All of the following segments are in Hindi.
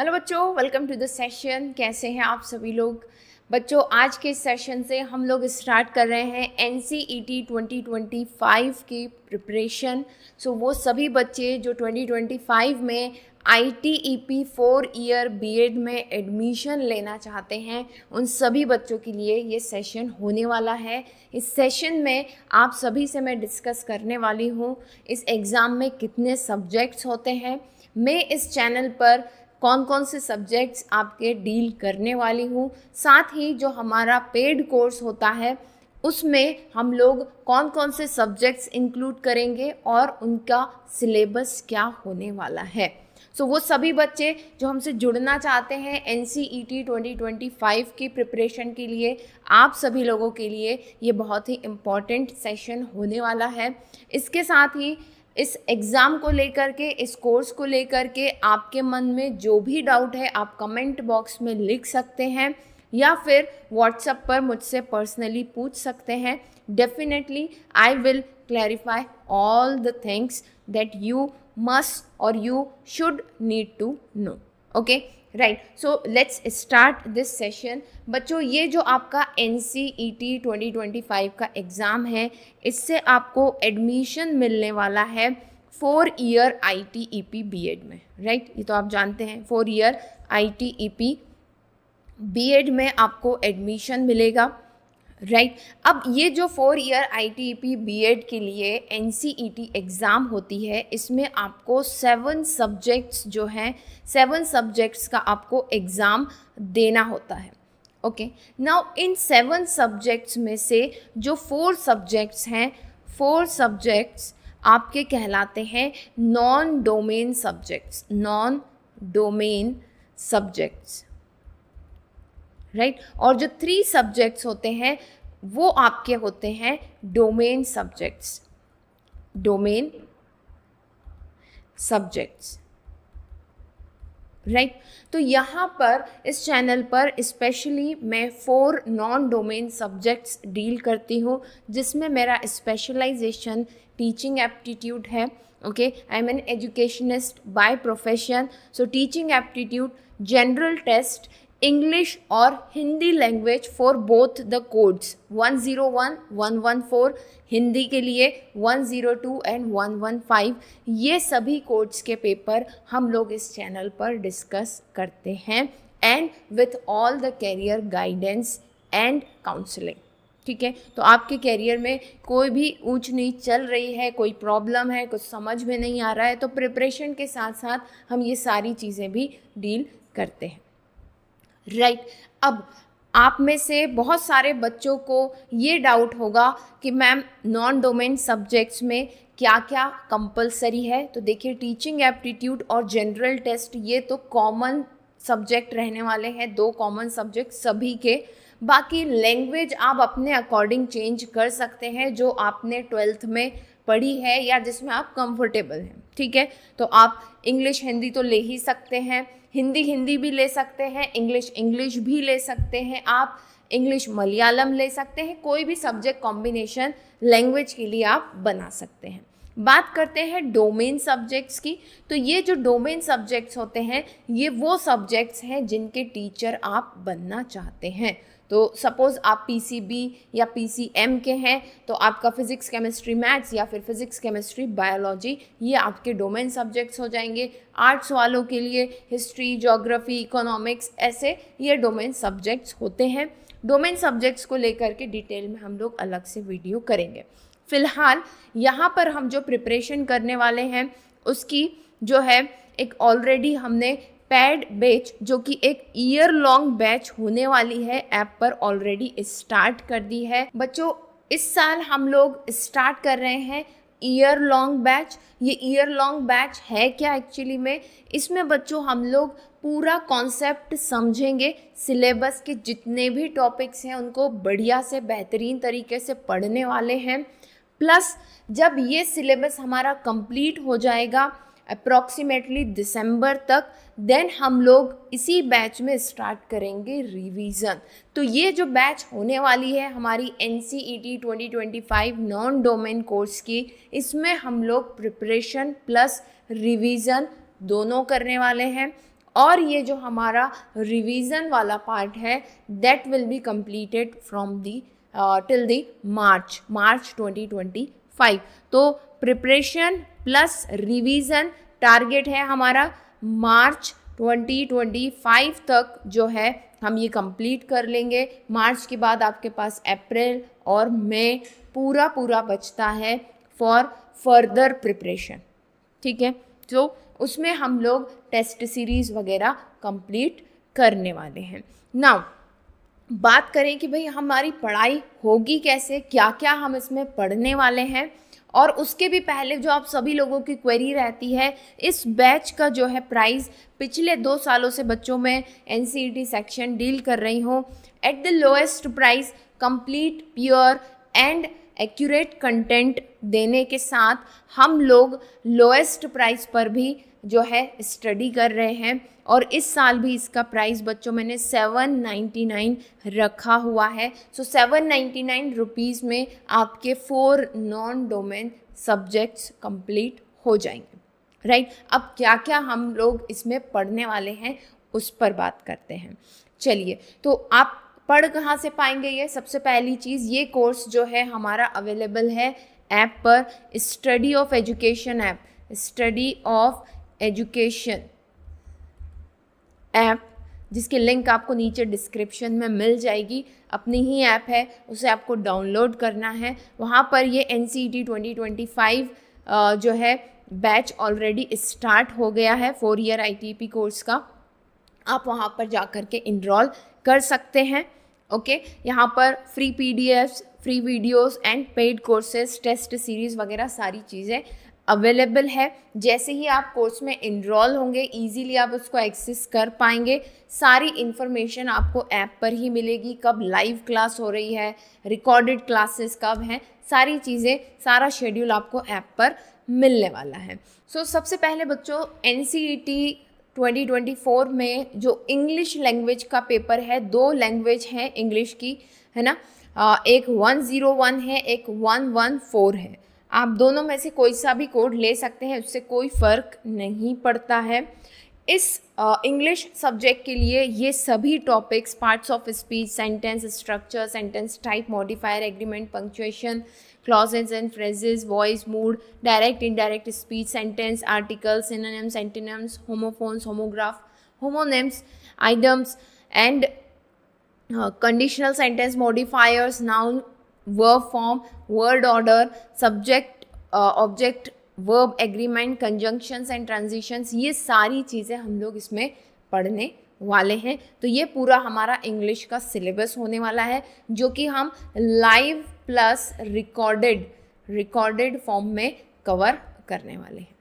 हेलो बच्चों वेलकम टू द सेशन कैसे हैं आप सभी लोग बच्चों आज के सेशन से हम लोग स्टार्ट कर रहे हैं N C E T twenty twenty five की प्रिपरेशन सो वो सभी बच्चे जो ट्वेंटी ट्वेंटी फाइव में I T E P four year B Ed में एडमिशन लेना चाहते हैं उन सभी बच्चों के लिए ये सेशन होने वाला है इस सेशन में आप सभी से मैं डिस्कस करने वाली हूँ इस एग्ज़ाम में कितने सब्जेक्ट्स होते हैं मैं इस चैनल पर कौन कौन से सब्जेक्ट्स आपके डील करने वाली हूँ साथ ही जो हमारा पेड कोर्स होता है उसमें हम लोग कौन कौन से सब्जेक्ट्स इंक्लूड करेंगे और उनका सिलेबस क्या होने वाला है सो so, वो सभी बच्चे जो हमसे जुड़ना चाहते हैं N C E T twenty twenty five की प्रिपरेशन के लिए आप सभी लोगों के लिए ये बहुत ही इम्पॉर्टेंट सेशन होने वाला है इसके साथ ही इस एग्ज़ाम को लेकर के इस कोर्स को लेकर के आपके मन में जो भी डाउट है आप कमेंट बॉक्स में लिख सकते हैं या फिर व्हाट्सएप पर मुझसे पर्सनली पूछ सकते हैं definitely I will clarify all the things that you must और you should need to know okay right so let's start this session बच्चों ये जो आपका N C E T twenty twenty five का एग्ज़ाम है इससे आपको एडमिशन मिलने वाला है four year I T E P B Ed में राइट ये तो आप जानते हैं four year I T E P B Ed में आपको एडमिशन मिलेगा राइट right? अब ये जो four year I T P B Ed के लिए N C E T exam होती है इसमें आपको सेवन सब्जेक्ट्स जो हैं सेवन सब्जेक्ट्स का आपको एग्ज़ाम देना होता है okay now in seven subjects में से जो फोर सब्जेक्ट्स हैं फोर सब्जेक्ट्स आपके कहलाते हैं non domain subjects non domain subjects right right? और जो थ्री सब्जेक्ट्स होते हैं वो आपके होते हैं domain subjects domain subjects right तो यहाँ पर इस चैनल पर स्पेशली मैं four non domain subjects deal करती हूँ जिसमें मेरा स्पेशलाइजेशन टीचिंग एप्टीट्यूड है okay I am an educationist by profession so teaching aptitude general test English और Hindi language for both the codes 101, 114 Hindi के लिए 102 एंड 115 ये सभी कोड्स के पेपर हम लोग इस चैनल पर डिस्कस करते हैं and with all the career guidance and counselling ठीक है तो आपके कैरियर में कोई भी ऊंच नीच चल रही है कोई प्रॉब्लम है कुछ समझ में नहीं आ रहा है तो प्रिपरेशन के साथ साथ हम ये सारी चीज़ें भी डील करते हैं राइट right. अब आप में से बहुत सारे बच्चों को ये डाउट होगा कि मैम नॉन डोमेन सब्जेक्ट्स में क्या क्या कंपलसरी है तो देखिए टीचिंग एप्टीट्यूड और जनरल टेस्ट ये तो कॉमन सब्जेक्ट रहने वाले हैं दो कॉमन सब्जेक्ट सभी के बाकी लैंग्वेज आप अपने अकॉर्डिंग चेंज कर सकते हैं जो आपने ट्वेल्थ में पढ़ी है या जिसमें आप कंफर्टेबल हैं ठीक है तो आप इंग्लिश हिंदी तो ले ही सकते हैं हिंदी हिंदी भी ले सकते हैं इंग्लिश इंग्लिश भी ले सकते हैं आप इंग्लिश मलयालम ले सकते हैं कोई भी सब्जेक्ट कॉम्बिनेशन लैंग्वेज के लिए आप बना सकते हैं बात करते हैं डोमेन सब्जेक्ट्स की तो ये जो डोमेन सब्जेक्ट्स होते हैं ये वो सब्जेक्ट्स हैं जिनके टीचर आप बनना चाहते हैं तो सपोज़ आप पी या पी के हैं तो आपका फिज़िक्स केमिस्ट्री मैथ्स या फिर फिज़िक्स केमिस्ट्री बायोलॉजी ये आपके डोमेन सब्जेक्ट्स हो जाएंगे आर्ट्स वालों के लिए हिस्ट्री जोग्राफ़ी इकोनॉमिक्स ऐसे ये डोमेन सब्जेक्ट्स होते हैं डोमेन सब्जेक्ट्स को लेकर के डिटेल में हम लोग अलग से वीडियो करेंगे फ़िलहाल यहाँ पर हम जो प्रिपरेशन करने वाले हैं उसकी जो है एक ऑलरेडी हमने पैड बैच जो कि एक ईयर लॉन्ग बैच होने वाली है ऐप पर ऑलरेडी स्टार्ट कर दी है बच्चों इस साल हम लोग स्टार्ट कर रहे हैं ईयर लॉन्ग बैच ये ईयर लॉन्ग बैच है क्या एक्चुअली में इसमें बच्चों हम लोग पूरा कॉन्सेप्ट समझेंगे सिलेबस के जितने भी टॉपिक्स हैं उनको बढ़िया से बेहतरीन तरीके से पढ़ने वाले हैं प्लस जब ये सिलेबस हमारा कंप्लीट हो जाएगा अप्रॉक्सीमेटली दिसंबर तक देन हम लोग इसी बैच में स्टार्ट करेंगे रिवीजन तो ये जो बैच होने वाली है हमारी N C E T twenty twenty five non domain course की इसमें हम लोग प्रिपरेशन प्लस रिवीजन दोनों करने वाले हैं और ये जो हमारा रिवीजन वाला पार्ट है that will be completed from the till the March March 2025 तो प्रिपरेशन प्लस रिवीजन टारगेट है हमारा मार्च 2025 तक जो है हम ये कंप्लीट कर लेंगे मार्च के बाद आपके पास अप्रैल और मई पूरा पूरा बचता है फॉर फर्दर प्रिपरेशन ठीक है तो उसमें हम लोग टेस्ट सीरीज़ वगैरह कंप्लीट करने वाले हैं नाउ बात करें कि भाई हमारी पढ़ाई होगी कैसे क्या क्या हम इसमें पढ़ने वाले हैं और उसके भी पहले जो आप सभी लोगों की क्वेरी रहती है इस बैच का जो है प्राइस पिछले दो सालों से बच्चों में एन सेक्शन डील कर रही हूँ at the lowest price complete pure and accurate content देने के साथ हम लोग लोएस्ट प्राइस पर भी जो है स्टडी कर रहे हैं और इस साल भी इसका प्राइस बच्चों मैंने 799 रखा हुआ है सो so, 799 रुपीज़ में आपके four non domain subjects complete हो जाएंगे राइट right? अब क्या क्या हम लोग इसमें पढ़ने वाले हैं उस पर बात करते हैं चलिए तो आप पढ़ कहाँ से पाएंगे ये सबसे पहली चीज़ ये कोर्स जो है हमारा अवेलेबल है ऐप पर study of education app study of education app जिसके लिंक आपको नीचे डिस्क्रिप्शन में मिल जाएगी अपनी ही ऐप है उसे आपको डाउनलोड करना है वहाँ पर ये N C T twenty twenty five जो है बैच ऑलरेडी स्टार्ट हो गया है four year I T P course का आप वहाँ पर जा कर के इनरोल कर सकते हैं ओके यहाँ पर free P free videos and paid courses test series वगैरह सारी चीज़ें अवेलेबल है जैसे ही आप कोर्स में इनरोल होंगे इजीली आप उसको एक्सेस कर पाएंगे सारी इन्फॉर्मेशन आपको ऐप पर ही मिलेगी कब लाइव क्लास हो रही है रिकॉर्डेड क्लासेस कब हैं सारी चीज़ें सारा शेड्यूल आपको ऐप पर मिलने वाला है सो so, सबसे पहले बच्चों एन 2024 में जो इंग्लिश लैंग्वेज का पेपर है दो लैंग्वेज हैं इंग्लिश की है ना एक 101 है एक 114 है आप दोनों में से कोई सा भी कोड ले सकते हैं उससे कोई फ़र्क नहीं पड़ता है इस इंग्लिश सब्जेक्ट के लिए ये सभी topics parts of speech sentence structure sentence type modifier agreement punctuation clauses and phrases, voice, mood, direct, indirect speech, sentence, articles, synonyms, antonyms, homophones, homograph, homonyms, idioms, and uh, conditional sentence modifiers, noun, verb form, word order, subject, uh, object, verb, agreement, conjunctions and transitions. ये सारी चीज़ें हम लोग इसमें पढ़ने वाले हैं तो ये पूरा हमारा इंग्लिश का सिलेबस होने वाला है जो कि हम live plus recorded recorded form में कवर करने वाले हैं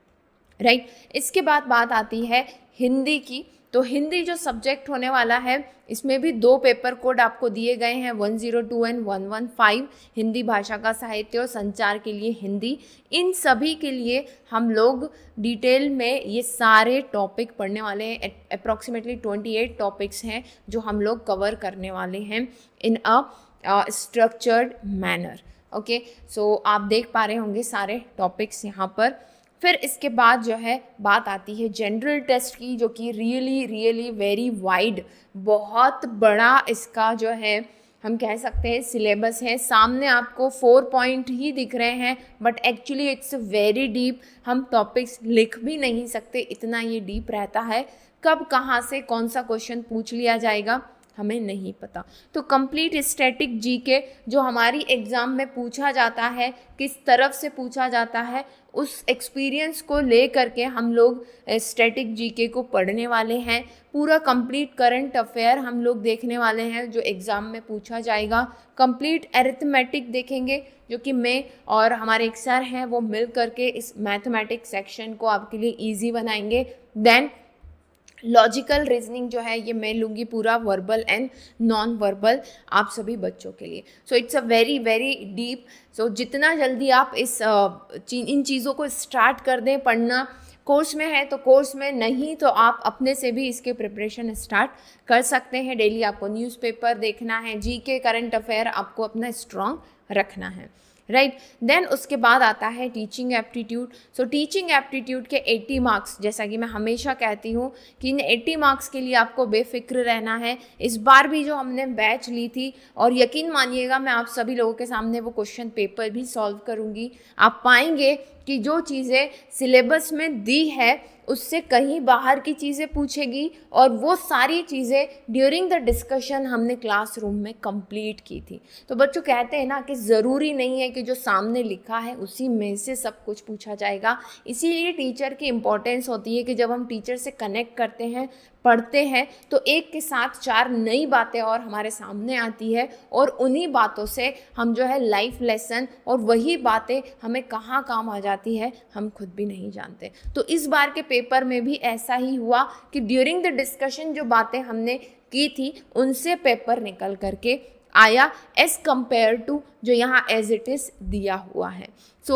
राइट right? इसके बाद बात आती है हिंदी की तो हिंदी जो सब्जेक्ट होने वाला है इसमें भी दो पेपर कोड आपको दिए गए हैं one zero two and one one five Hindi भाषा का साहित्य और संचार के लिए हिंदी इन सभी के लिए हम लोग डिटेल में ये सारे टॉपिक पढ़ने वाले हैं अप्रॉक्सीमेटली ट्वेंटी एट टॉपिक्स हैं जो हम लोग कवर करने वाले हैं in a structured manner okay so आप देख पा रहे होंगे सारे टॉपिक्स यहाँ पर फिर इसके बाद जो है बात आती है जनरल टेस्ट की जो कि रियली रियली वेरी वाइड बहुत बड़ा इसका जो है हम कह सकते हैं सिलेबस है सामने आपको फोर पॉइंट ही दिख रहे हैं but actually it's very deep हम टॉपिक्स लिख भी नहीं सकते इतना ये डीप रहता है कब कहाँ से कौन सा क्वेश्चन पूछ लिया जाएगा हमें नहीं पता तो कंप्लीट स्टैटिक जी के जो हमारी एग्ज़ाम में पूछा जाता है किस तरफ से पूछा जाता है उस एक्सपीरियंस को ले करके हम लोग स्टैटिक जीके को पढ़ने वाले हैं पूरा कंप्लीट करंट अफेयर हम लोग देखने वाले हैं जो एग्ज़ाम में पूछा जाएगा कंप्लीट एरिथमेटिक देखेंगे जो कि मैं और हमारे एक सर हैं वो मिल करके इस मैथमेटिक्स सेक्शन को आपके लिए ईजी बनाएंगे देन लॉजिकल रीजनिंग जो है ये मैं लूँगी पूरा वर्बल एंड नॉन वर्बल आप सभी बच्चों के लिए so it's a very very deep so जितना जल्दी आप इस इन चीज़ों को स्टार्ट कर दें पढ़ना कोर्स में है तो कोर्स में नहीं तो आप अपने से भी इसके प्रिपरेशन स्टार्ट कर सकते हैं डेली आपको न्यूज़पेपर देखना है जी के करंट अफेयर आपको अपना स्ट्रॉन्ग रखना है राइट right? देन उसके बाद आता है teaching aptitude so teaching aptitude के 80 मार्क्स जैसा कि मैं हमेशा कहती हूँ कि इन 80 मार्क्स के लिए आपको बेफिक्र रहना है इस बार भी जो हमने बैच ली थी और यकीन मानिएगा मैं आप सभी लोगों के सामने वो क्वेश्चन पेपर भी सॉल्व करूँगी आप पाएंगे कि जो चीज़ें सिलेबस में दी है उससे कहीं बाहर की चीज़ें पूछेगी और वो सारी चीज़ें ड्यूरिंग द डिस्कशन हमने क्लासरूम में कंप्लीट की थी तो बच्चों कहते हैं ना कि ज़रूरी नहीं है कि जो सामने लिखा है उसी में से सब कुछ पूछा जाएगा इसीलिए टीचर की इम्पोर्टेंस होती है कि जब हम टीचर से कनेक्ट करते हैं पढ़ते हैं तो एक के साथ चार नई बातें और हमारे सामने आती है और उन्हीं बातों से हम जो है लाइफ लेसन और वही बातें हमें कहाँ काम आ जाती है हम खुद भी नहीं जानते तो इस बार के पेपर में भी ऐसा ही हुआ कि ड्यूरिंग द डिस्कशन जो बातें हमने की थी उनसे पेपर निकल करके आया एज़ कंपेयर टू जो यहाँ एज इट इज़ दिया हुआ है सो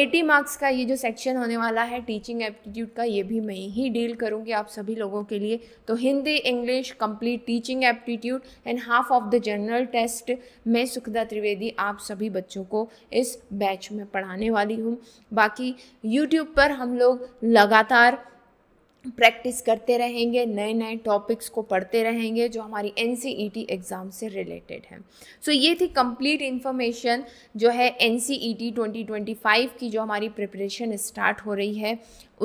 एटी मार्क्स का ये जो सेक्शन होने वाला है टीचिंग एप्टीट्यूड का ये भी मैं ही डील करूँगी आप सभी लोगों के लिए तो Hindi English complete teaching aptitude and half of the general test मैं सुखदा त्रिवेदी आप सभी बच्चों को इस बैच में पढ़ाने वाली हूँ बाकी यूट्यूब पर हम लोग लगातार प्रैक्टिस करते रहेंगे नए नए टॉपिक्स को पढ़ते रहेंगे जो हमारी एन एग्ज़ाम e से रिलेटेड है सो so, ये थी कंप्लीट इन्फॉर्मेशन जो है N C E T twenty twenty five की जो हमारी प्रिपरेशन स्टार्ट हो रही है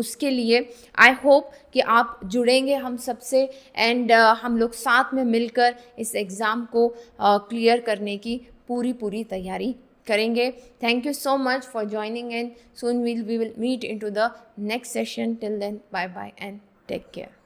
उसके लिए आई होप कि आप जुड़ेंगे हम सबसे एंड uh, हम लोग साथ में मिलकर इस एग्ज़ाम को क्लियर uh, करने की पूरी पूरी तैयारी करेंगे thank you so much for joining and soon we'll we will meet in to the next session till then bye bye and take care